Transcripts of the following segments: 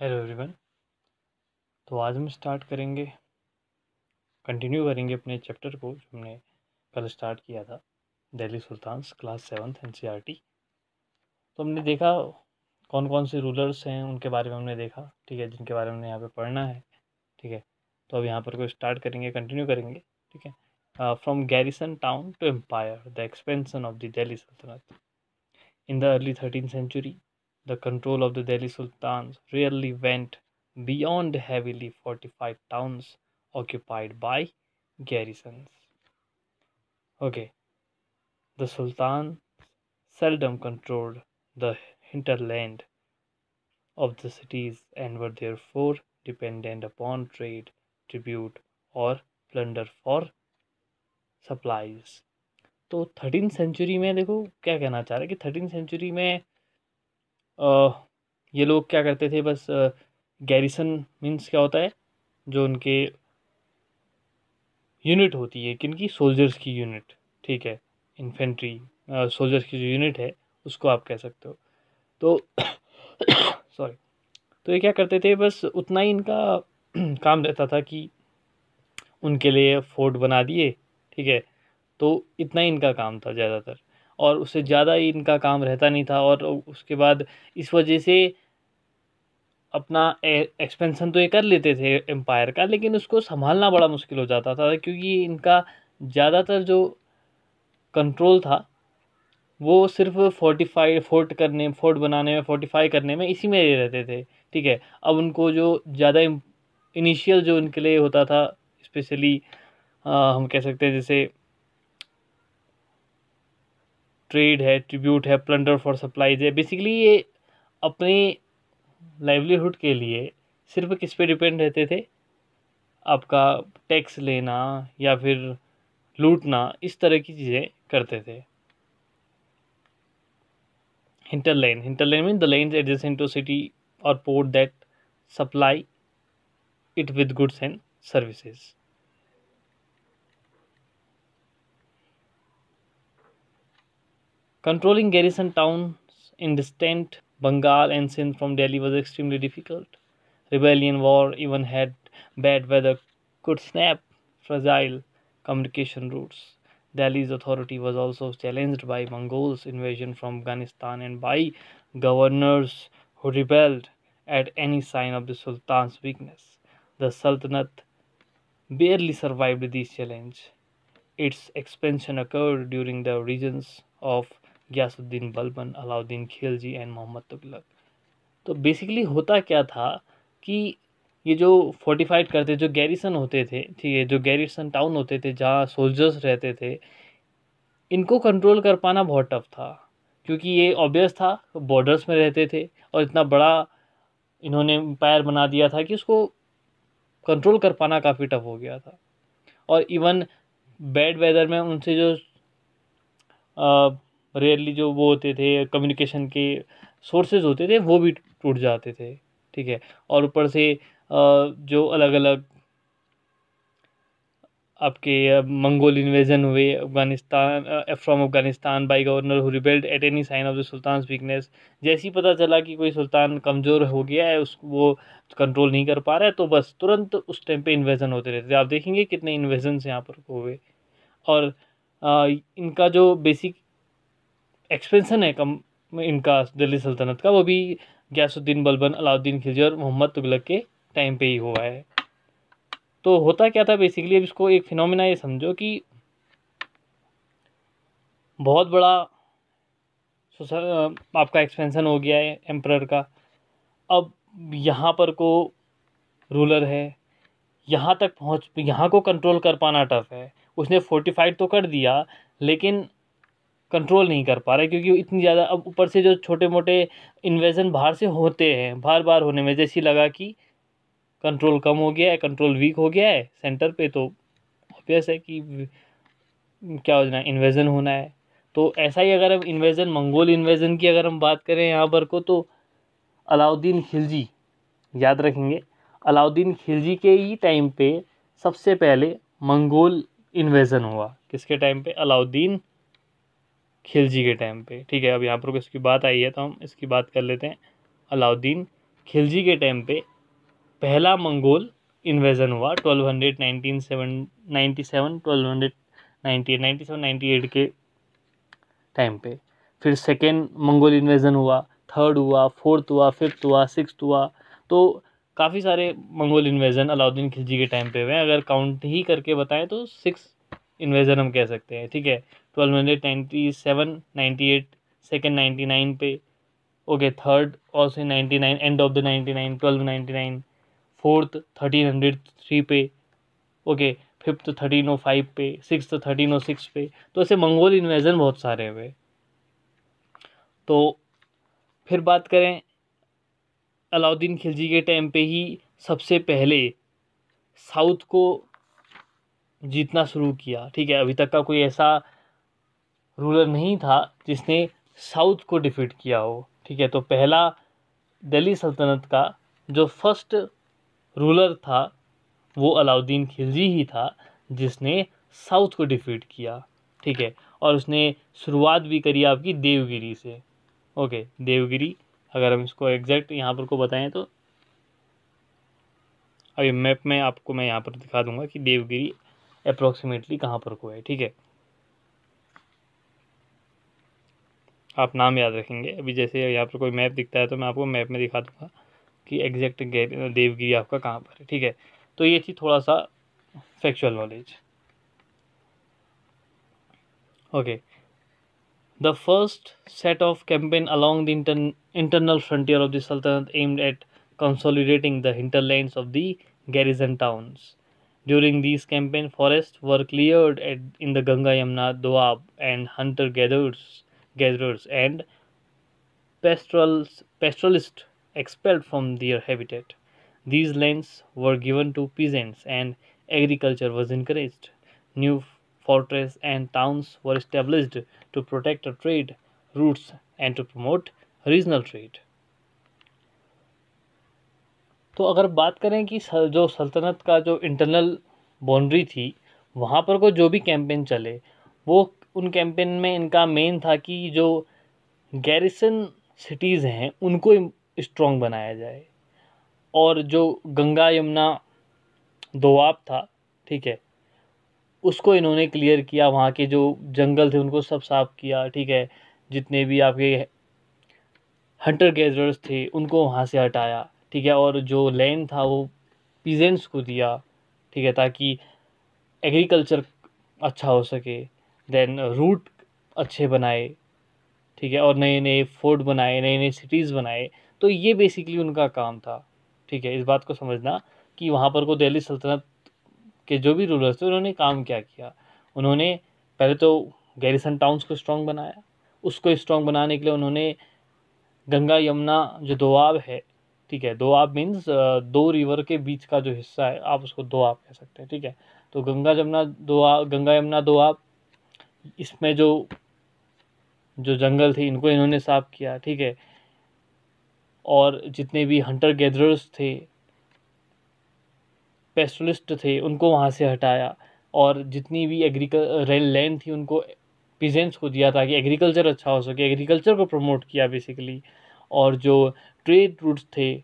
Hello everyone तो आज हम स्टार्ट करेंगे कंटिन्यू करेंगे अपने चैप्टर को जो हमने कल स्टार्ट किया था दिल्ली सुल्तान्स क्लास सेवन्थ एन तो हमने देखा कौन कौन से रूलर्स हैं उनके बारे में हमने देखा ठीक है जिनके बारे में हमने यहाँ पे पढ़ना है ठीक है तो अब यहाँ पर कोई स्टार्ट करेंगे कंटिन्यू करेंगे ठीक है from garrison town to empire the expansion of the Delhi sultanate in the early thirteen century The control of the Delhi Sultans rarely went beyond heavily fortified towns occupied by garrisons. Okay, the Sultan seldom controlled the hinterland of the cities and were therefore dependent upon trade, tribute, or plunder for supplies. तो thirteen century में देखो क्या कहना चाह रहा है कि thirteen century में ये लोग क्या करते थे बस गैरिसन मीन्स क्या होता है जो उनके यूनिट होती है की सोल्जर्स की यूनिट ठीक है इन्फेंट्री सोल्जर्स की जो यूनिट है उसको आप कह सकते हो तो सॉरी तो ये क्या करते थे बस उतना ही इनका काम रहता था कि उनके लिए फोर्ट बना दिए ठीक है तो इतना ही इनका काम था ज़्यादातर और उससे ज़्यादा इनका काम रहता नहीं था और उसके बाद इस वजह से अपना एक्सपेंसन तो ये कर लेते थे एम्पायर का लेकिन उसको संभालना बड़ा मुश्किल हो जाता था क्योंकि इनका ज़्यादातर जो कंट्रोल था वो सिर्फ फोर्टिफाई फोर्ट करने फोर्ट बनाने में फोर्टिफाई करने में इसी में ये रहते थे ठीक है अब उनको जो ज़्यादा इनिशियल जो उनके लिए होता था स्पेशली हम कह सकते हैं जैसे ट्रेड है ट्रिब्यूट है प्लंडर फॉर सप्लाईज है बेसिकली ये अपने लाइवलीहुड के लिए सिर्फ किस पे डिपेंड रहते थे आपका टैक्स लेना या फिर लूटना इस तरह की चीज़ें करते थे line hinterland line mean the lands adjacent to city और port that supply it with goods and services Controlling garrison towns in distant Bengal and Sindh from Delhi was extremely difficult. Rebellion war even had bad weather could snap fragile communication routes. Delhi's authority was also challenged by Mongols' invasion from Afghanistan and by governors who rebelled at any sign of the Sultan's weakness. The Sultanate barely survived this challenge. Its expansion occurred during the regions of Ghiyasuddin Balban Alauddin Khilji and Mohammad Tughlaq तो basically होता क्या था कि ये जो fortified करते जो garrison होते थे ठीक है जो गैरिसन टाउन होते थे जहाँ सोल्जर्स रहते थे इनको कंट्रोल कर पाना बहुत टफ था क्योंकि ये ऑब्वियस था बॉर्डर्स में रहते थे और इतना बड़ा इन्होंने एम्पायर बना दिया था कि उसको कंट्रोल कर पाना काफ़ी टफ हो गया था और इवन बैड वेदर में उनसे जो रेयरली जो वो होते थे कम्युनिकेशन के सोर्सेज होते थे वो भी टूट जाते थे ठीक है और ऊपर से जो अलग अलग आपके मंगोल इन्वेजन हुए Afghanistan from Afghanistan by governor who rebelled at any sign of the sultan weakness जैसे ही पता चला कि कोई सुल्तान कमज़ोर हो गया है उस वो कंट्रोल नहीं कर पा रहा है तो बस तुरंत उस टाइम पे इन्वेजन होते रहते थे आप देखेंगे कितने इन्वेजन यहाँ पर हुए और आ, इनका जो बेसिक एक्सपेंसन है कम इनका दिल्ली सल्तनत का वो भी गयासुद्दीन बलबन अलाउद्दीन खिलजी और मोहम्मद तुगलक के टाइम पे ही हुआ है तो होता क्या था बेसिकली अब इसको एक फिनोमिना ये समझो कि बहुत बड़ा आपका एक्सपेंसन हो गया है एम्प्रर का अब यहाँ पर को रूलर है यहाँ तक पहुँच यहाँ को कंट्रोल कर पाना टफ है उसने फोर्टिफाइड तो कर दिया लेकिन कंट्रोल नहीं कर पा रहे क्योंकि इतनी ज़्यादा अब ऊपर से जो छोटे मोटे इन्वेजन बाहर से होते हैं बार बार होने में जैसे लगा कि कंट्रोल कम हो गया है कंट्रोल वीक हो गया है सेंटर पे तो ऑब्वियस है कि क्या हो जाना है इन्वेजन होना है तो ऐसा ही अगर हम इन्वेजन मंगोल इन्वेजन की अगर हम बात करें यहाँ पर को तो अलाउद्दीन खिलजी याद रखेंगे अलाउद्दीन खिलजी के ही टाइम पे सबसे पहले मंगोल इन्वेजन हुआ किसके टाइम पे अलाउद्दीन खिलजी के टाइम पे ठीक है अब यहाँ पर इसकी बात आई है तो हम इसकी बात कर लेते हैं अलाउद्दीन खिलजी के टाइम पे पहला मंगोल इन्वेज़न हुआ twelve hundred nineteen seven ninety seven twelve hundred ninety eight ninety seven ninety eight के टाइम पे फिर सेकेंड मंगोल इन्वेज़न हुआ थर्ड हुआ फोर्थ हुआ फिफ्थ हुआ सिक्स हुआ तो काफ़ी सारे मंगोल इन्वेज़न अलाउद्दीन खिलजी के टाइम पे हुए हैं अगर काउंट ही करके बताएं तो सिक्स इन्वेज़न हम कह सकते हैं ठीक है twelve hundred ninety seven ninety eight second ninety nine पे ओके थर्ड और से ninety nine end of the ninety nine twelve ninety nine fourth thirteen hundred three पे okay fifth thirteen O five पे सिक्स थर्टीन ओ सिक्स पे तो ऐसे Mongol invasion बहुत सारे हुए तो फिर बात करें अलाउद्दीन खिलजी के टाइम पे ही सबसे पहले साउथ को जीतना शुरू किया ठीक है अभी तक का कोई ऐसा रूलर नहीं था जिसने साउथ को डिफीट किया हो ठीक है तो पहला दिल्ली सल्तनत का जो फर्स्ट रूलर था वो अलाउद्दीन खिलजी ही था जिसने साउथ को डिफीट किया ठीक है और उसने शुरुआत भी करी आपकी देवगिरी से ओके देवगिरी अगर हम इसको एग्जैक्ट यहाँ पर को बताएं तो अभी मैप में आपको मैं यहाँ पर दिखा दूंगा कि देवगिरी अप्रोक्सीमेटली कहाँ पर को है ठीक है आप नाम याद रखेंगे अभी जैसे यहाँ पर कोई मैप दिखता है तो मैं आपको मैप में दिखा दूँगा कि एग्जैक्ट देवगिरी आपका कहाँ पर है ठीक है तो ये थी थोड़ा सा factual knowledge okay the first set of campaign along the internal frontier of the sultanate aimed at consolidating the hinterland of the garrison towns during this campaign forest were clear at in the Ganga Yamuna doab and hunter gatherers gatherers and pastoralists, pastoralists expelled from their habitat. These lands were given to peasants and agriculture was encouraged. New fortresses and towns were established to protect trade routes and to promote regional trade. तो अगर बात करें कि सल, जो सल्तनत का जो इंटरनल बाउंड्री थी वहाँ पर को जो भी कैंपेन चले वो उन कैंपेन में इनका मेन था कि जो गैरिसन सिटीज़ हैं उनको स्ट्रॉन्ग बनाया जाए और जो गंगा यमुना दोआब था ठीक है उसको इन्होंने क्लियर किया वहाँ के जो जंगल थे उनको सब साफ किया ठीक है जितने भी आपके हंटर गैदर्स थे उनको वहाँ से हटाया ठीक है और जो लैंड था वो पीजेंट्स को दिया ठीक है ताकि एग्रीकल्चर अच्छा हो सके देन रूट अच्छे बनाए ठीक है और नए नए फोर्ट बनाए नए नए सिटीज़ बनाए तो ये बेसिकली उनका काम था ठीक है इस बात को समझना कि वहाँ पर को दिल्ली सल्तनत के जो भी रूलर्स थे उन्होंने काम क्या किया उन्होंने पहले तो गैरिसन टाउन्स को स्ट्रॉन्ग बनाया उसको स्ट्रॉन्ग बनाने के लिए उन्होंने गंगा यमुना जो दोआब है ठीक है दोआब मीन्स दो रिवर के बीच का जो हिस्सा है आप उसको दोआब कह सकते हैं ठीक है तो गंगा यमुना दोआब गंगा यमुना दोआब इसमें जो जो जंगल थे इनको इन्होंने साफ किया ठीक है और जितने भी हंटर गैदरर्स थे पेस्टलिस्ट थे उनको वहाँ से हटाया और जितनी भी एग्रीकल लैंड थी उनको पिजेंट्स को दिया ताकि एग्रीकल्चर अच्छा हो सके एग्रीकल्चर को प्रमोट किया बेसिकली और जो ट्रेड रूट्स थे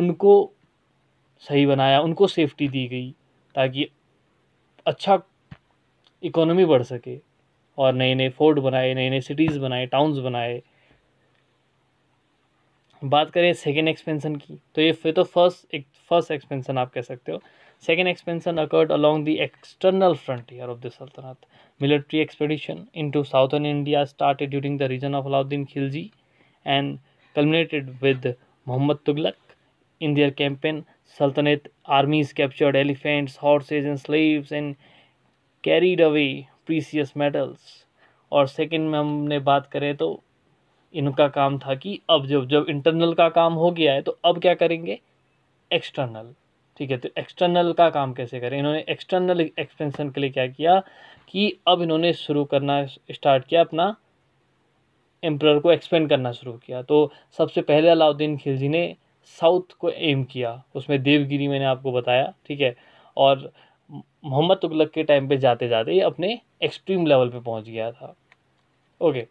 उनको सही बनाया उनको सेफ्टी दी गई ताकि अच्छा इकोनॉमी बढ़ सके और नए नए फोर्ट बनाए नए नए सिटीज़ बनाए टाउन्स बनाए बात करें सेकेंड एक्सपेंसन की तो ये फिर तो फर्स्ट एक फर्स्ट एक्सपेंसन आप कह सकते हो second expansion occurred along the external frontier of the sultanate military expedition into southern India started during the region of Alauddin Khilji and culminated with Mohammad Tughlaq in their campaign sultanate armies captured elephants horses and slaves and carried away precious metals और second में हमने बात करें तो इनका काम था कि अब जब जब इंटरनल का काम हो गया है तो अब क्या करेंगे एक्सटर्नल ठीक है तो एक्सटर्नल का काम कैसे करें इन्होंने एक्सटर्नल एक्सपेंशन के लिए क्या किया कि अब इन्होंने शुरू करना स्टार्ट किया अपना एम्प्रयर को एक्सपेंड करना शुरू किया तो सबसे पहले अलाउद्दीन खिलजी ने साउथ को एम किया उसमें देवगिरी मैंने आपको बताया ठीक है और मोहम्मद तुगलक के टाइम पे जाते जाते अपने एक्सट्रीम लेवल पे पहुंच गया था ओके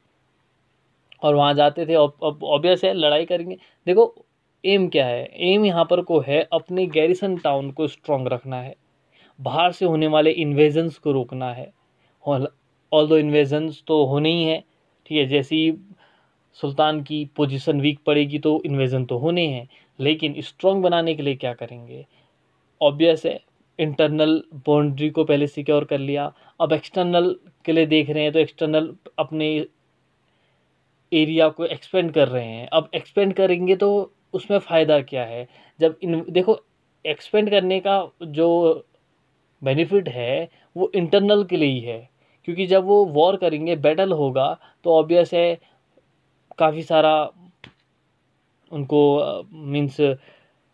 और वहाँ जाते थे अब ऑब्वियस है लड़ाई करेंगे देखो एम क्या है एम यहाँ पर को है अपने गैरिसन टाउन को स्ट्रॉन्ग रखना है बाहर से होने वाले इन्वेजन्स को रोकना है ऑल दो इन्वेजन्स तो होने ही हैं ठीक है जैसे ही सुल्तान की पोजीशन वीक पड़ेगी तो इन्वेजन तो होने हैं लेकिन स्ट्रॉन्ग बनाने के लिए क्या करेंगे ऑब्वियस है इंटरनल बाउंड्री को पहले सिक्योर कर लिया अब एक्सटर्नल के लिए देख रहे हैं तो एक्सटर्नल अपने एरिया को एक्सपेंड कर रहे हैं अब एक्सपेंड करेंगे तो उसमें फ़ायदा क्या है जब इन देखो एक्सपेंड करने का जो बेनिफिट है वो इंटरनल के लिए ही है क्योंकि जब वो वॉर करेंगे बैटल होगा तो ऑब्वियस है काफ़ी सारा उनको मीन्स uh,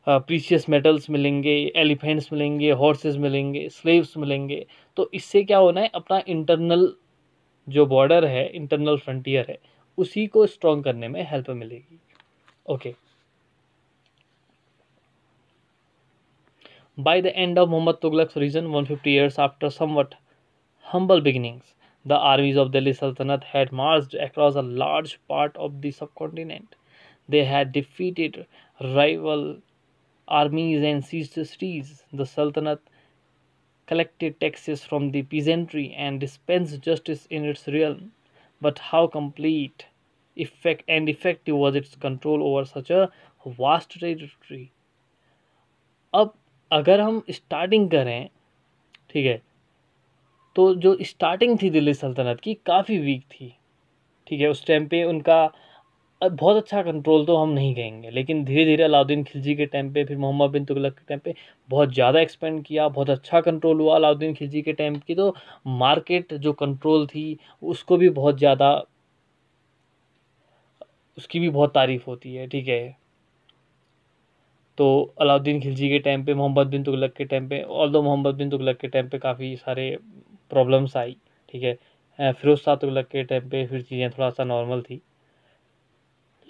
प्रीशियस मेटल्स मिलेंगे एलिफेंट्स मिलेंगे हॉर्सेस मिलेंगे स्लेव्स मिलेंगे तो इससे क्या होना है अपना इंटरनल जो बॉर्डर है इंटरनल फ्रंटियर है उसी को स्ट्रॉन्ग करने में हेल्प मिलेगी okay by the end of Mohammad Tughlaq reign one fifty years after somewhat beginnings the armies of Delhi Sultanate had march across a large part of the subcontinent they had defeated rival armies and seized cities. The Sultanate collected taxes from the peasantry and dispensed justice in its realm. But how complete effect and effective was its control over such a vast territory? अब अगर हम starting करें ठीक है तो जो starting थी दिल्ली सल्तनत की काफ़ी वीक थी ठीक है उस टाइम पे उनका बहुत अच्छा कंट्रोल तो हम नहीं कहेंगे लेकिन धीरे धीरे अलाउद्दीन खिलजी के टाइम पे फिर मोहम्मद बिन तुगलक के टाइम पे बहुत ज़्यादा एक्सपेंड किया बहुत अच्छा कंट्रोल हुआ अलाउद्दीन खिलजी के टाइम की तो मार्केट जो कंट्रोल थी उसको भी बहुत ज़्यादा उसकी भी बहुत तारीफ़ होती है ठीक है तो अलाउद्दीन खिलजी के टाइम पे मोहम्मद बिन तुगलक के टाइम पे ऑल दो मोहम्मद बिन तुगलक के टाइम पे काफ़ी सारे प्रॉब्लम्स आई ठीक है फिरोज शाह तुगलक के टाइम पे फिर चीज़ें थोड़ा सा नॉर्मल थी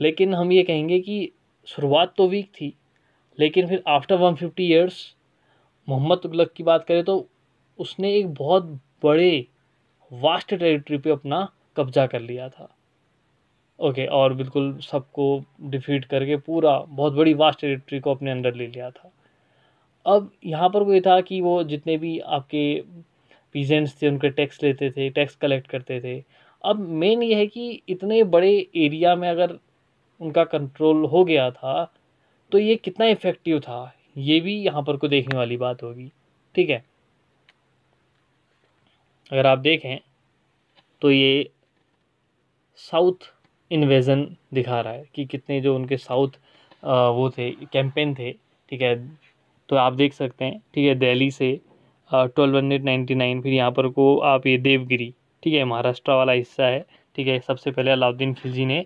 लेकिन हम ये कहेंगे कि शुरुआत तो वीक थी लेकिन फिर after one fifty years Mohammad Tughlaq की बात करें तो उसने एक बहुत बड़े वास्ट टेरिटरी पे अपना कब्जा कर लिया था ओके और बिल्कुल सबको डिफीट करके पूरा बहुत बड़ी वास्ट टेरिटरी को अपने अंडर ले लिया था अब यहाँ पर वो ये था कि वो जितने भी आपके पीजेंट्स थे उनके टैक्स लेते थे टैक्स कलेक्ट करते थे अब मेन ये है कि इतने बड़े एरिया में अगर उनका कंट्रोल हो गया था तो ये कितना इफ़ेक्टिव था ये भी यहाँ पर को देखने वाली बात होगी ठीक है अगर आप देखें तो ये साउथ इन्वेज़न दिखा रहा है कि कितने जो उनके साउथ वो थे कैंपेन थे ठीक है तो आप देख सकते हैं ठीक है दिल्ली से ट्वेल्व हंड्रेड नाइन्टी नाइन फिर यहाँ पर को आप ये देवगिरी ठीक है महाराष्ट्र वाला हिस्सा है ठीक है सबसे पहले अलाउद्दीन खिलजी ने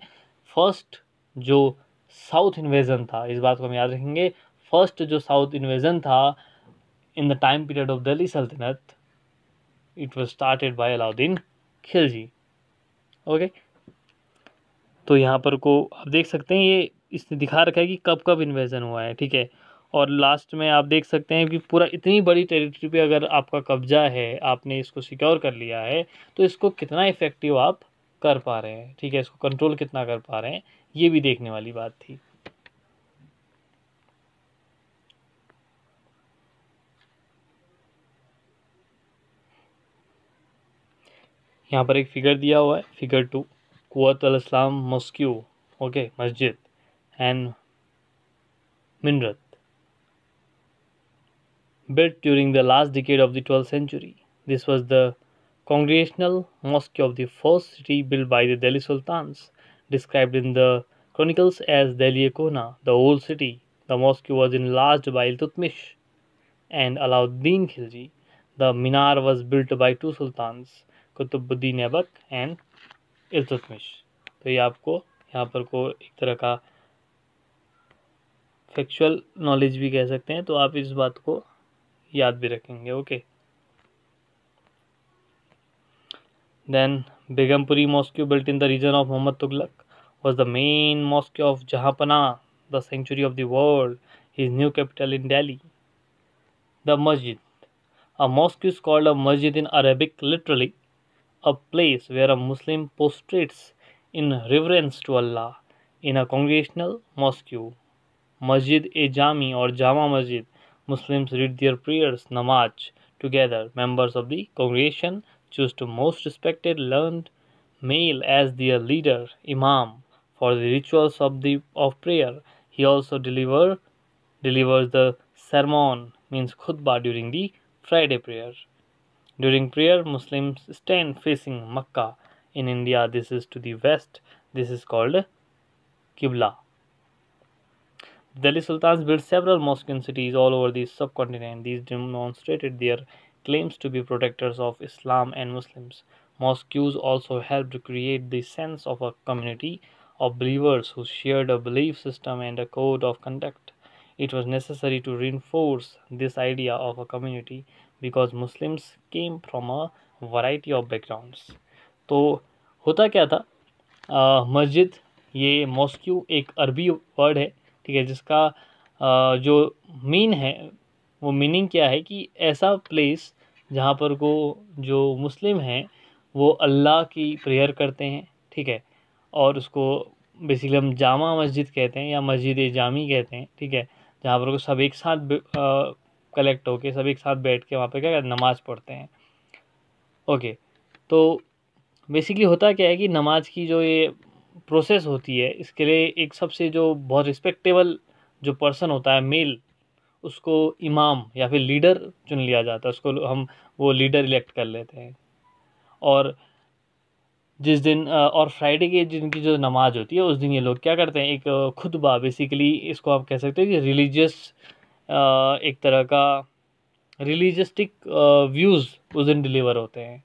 फर्स्ट जो साउथ इन्वेजन था इस बात को हम याद रखेंगे फर्स्ट जो साउथ इन्वेजन था in the time period of Delhi Sultanat it was started by Alauddin Khilji okay तो यहाँ पर को आप देख सकते हैं ये इसने दिखा रखा है कि कब कब इन्वेजन हुआ है ठीक है और लास्ट में आप देख सकते हैं कि पूरा इतनी बड़ी टेरिटरी पे अगर आपका कब्जा है आपने इसको सिक्योर कर लिया है तो इसको कितना इफ़ेक्टिव आप कर पा रहे हैं ठीक है इसको कंट्रोल कितना कर पा रहे हैं ये भी देखने वाली बात थी यहाँ पर एक फिगर दिया हुआ है figure two Qut al Islam mosque okay masjid and minaret built during the last decade of the 12th century. This was the congregational mosque of the first city built by the Delhi Sultans. described in the Chronicles as Deliacona, the old city. The mosque was enlarged by Iltutmish and Alauddin Khilji. The minar was built by two sultans, Qutbuddin Aibak and Iltutmish तो ये आपको यहाँ पर को एक तरह का factual knowledge भी कह सकते हैं तो आप इस बात को याद भी रखेंगे okay then Begampuri mosque built in the region of Mohammad Tughlaq was the main mosque of Jahapana, the sanctuary of the world, his new capital in Delhi. The Masjid A mosque is called a masjid in Arabic literally, a place where a Muslim prostrates in reverence to Allah in a congregational mosque. Masjid e Jami or Jama Masjid, Muslims read their prayers, namaz, together. Members of the congregation choose the most respected learned male as their leader, imam for the rituals of the of prayer. He also deliver delivers the sermon means khutbah during the Friday prayer. During prayer, Muslims stand facing Makkah. In India, this is to the west. This is called Qibla. Delhi Sultans built several mosques in cities all over the subcontinent. These demonstrated their claims to be protectors of Islam and Muslims. Mosques also helped create the sense of a community of believers who shared a belief system and a code of conduct. It was necessary to reinforce this idea of a community because Muslims came from a variety of backgrounds. तो होता क्या था आ, मस्जिद ये mosque एक अरबी word है ठीक है जिसका आ, जो मीन है वो मीनिंग क्या है कि ऐसा प्लेस जहाँ पर को जो मुस्लिम हैं वो अल्लाह की प्रेयर करते हैं ठीक है और उसको बेसिकली हम जामा मस्जिद कहते हैं या मस्जिद जामी कहते हैं ठीक है जहाँ पर सब एक साथ कलेक्ट होके सब एक साथ बैठ के वहाँ पे क्या नमाज़ पढ़ते हैं ओके तो बेसिकली होता क्या है कि नमाज की जो ये प्रोसेस होती है इसके लिए एक सबसे जो बहुत रिस्पेक्टेबल जो पर्सन होता है मेल उसको इमाम या फिर लीडर चुन लिया जाता है उसको हम वो लीडर इलेक्ट कर लेते हैं और जिस दिन और फ्राइडे के की जो नमाज होती है उस दिन ये लोग क्या करते हैं एक खुतबा बेसिकली इसको आप कह सकते हैं कि रिलीजियस एक तरह का रिलीजस्टिक व्यूज़ उस दिन डिलीवर होते हैं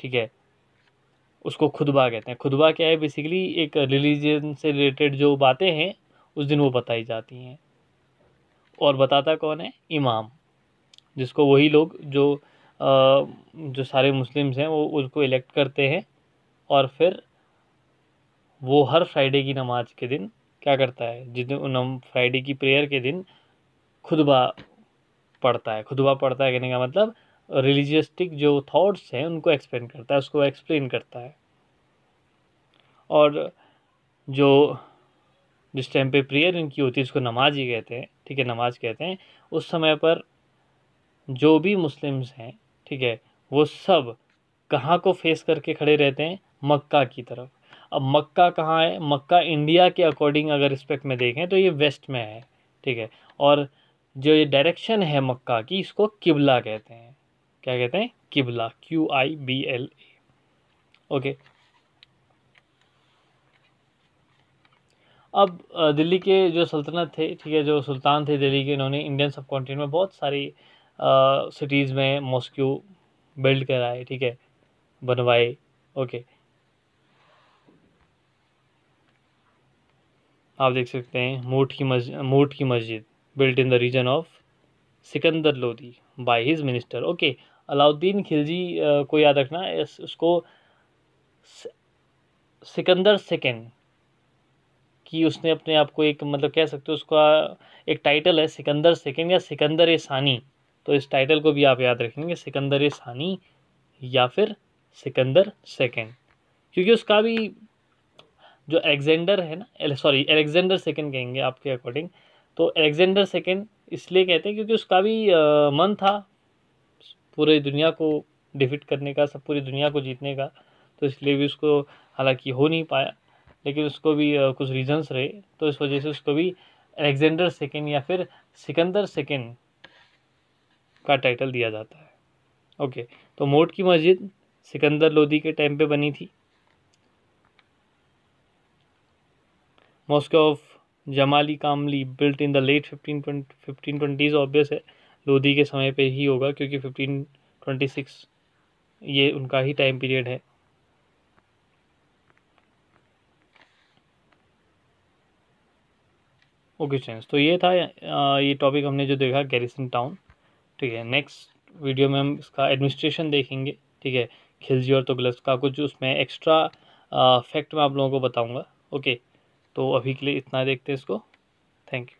ठीक है उसको खुतबा कहते हैं खुतबा क्या है बेसिकली एक रिलीजन से रिलेटेड जो बातें हैं उस दिन वो बताई जाती हैं और बताता कौन है इमाम जिसको वही लोग जो जो सारे मुस्लिम्स हैं वो उसको इलेक्ट करते हैं और फिर वो हर फ्राइडे की नमाज के दिन क्या करता है जिस दिन फ्राइडे की प्रेयर के दिन खुदबा पढ़ता है खुदबा पढ़ता है कहने का मतलब रिलीजियस्टिक जो थॉट्स हैं उनको एक्सप्लेन करता है उसको एक्सप्लेन करता है और जो जिस टाइम पे प्रेयर इनकी होती है उसको नमाज ही कहते हैं ठीक है नमाज कहते हैं उस समय पर जो भी मुस्लिम्स हैं ठीक है वो सब कहाँ को फेस करके खड़े रहते हैं मक्का की तरफ अब मक्का कहाँ है मक्का इंडिया के अकॉर्डिंग अगर रिस्पेक्ट में देखें तो ये वेस्ट में है ठीक है और जो ये डायरेक्शन है मक्का की इसको किबला कहते हैं क्या कहते हैं किबला Q I B L A okay अब दिल्ली के जो सल्तनत थे ठीक है जो सुल्तान थे दिल्ली के इन्होंने इंडियन सब कॉन्टिनेंट में बहुत सारी सिटीज़ में मॉस्क्यू बिल्ड कराए ठीक है बनवाए ओके आप देख सकते हैं मोट की मस्जिद मोट की मस्जिद built in the region of Sikandar Lodi by his minister okay Alauddin Khilji को याद रखना इस, उसको सिकंदर सेकेंड कि उसने अपने आप को एक मतलब कह सकते हो उसका एक टाइटल है सिकंदर सेकेंड या सिकंदर ए सानी तो इस टाइटल को भी आप याद रखेंगे सिकंदर ए सानी या फिर सिकंदर सेकेंड क्योंकि उसका भी जो एलेक्जेंडर है ना सॉरी एलेक्जेंडर सेकेंड कहेंगे आपके अकॉर्डिंग तो एलेक्जेंडर सेकेंड इसलिए कहते हैं क्योंकि उसका भी आ, मन था पूरी दुनिया को डिफीट करने का सब पूरी दुनिया को जीतने का तो इसलिए भी उसको हालांकि हो नहीं पाया लेकिन उसको भी आ, कुछ रीजंस रहे तो इस वजह से उसको भी एलेक्जेंडर सेकेंड या फिर सिकंदर सेकेंड का टाइटल दिया जाता है ओके तो मोट की मस्जिद सिकंदर लोधी के टाइम पे बनी थी mosque of Jamali Kamali built in the late fifteen twenty fifteen twenties obvious है लोधी के समय पे ही होगा क्योंकि फिफ्टीन ट्वेंटी सिक्स ये उनका ही टाइम पीरियड है ओके चेंस तो ये था ये टॉपिक हमने जो देखा गैरिसन टाउन ठीक है नेक्स्ट वीडियो में हम इसका एडमिनिस्ट्रेशन देखेंगे ठीक है खिलजी और तुगलक का कुछ उसमें एक्स्ट्रा फैक्ट मैं आप लोगों को बताऊंगा ओके तो अभी के लिए इतना देखते हैं इसको थैंक यू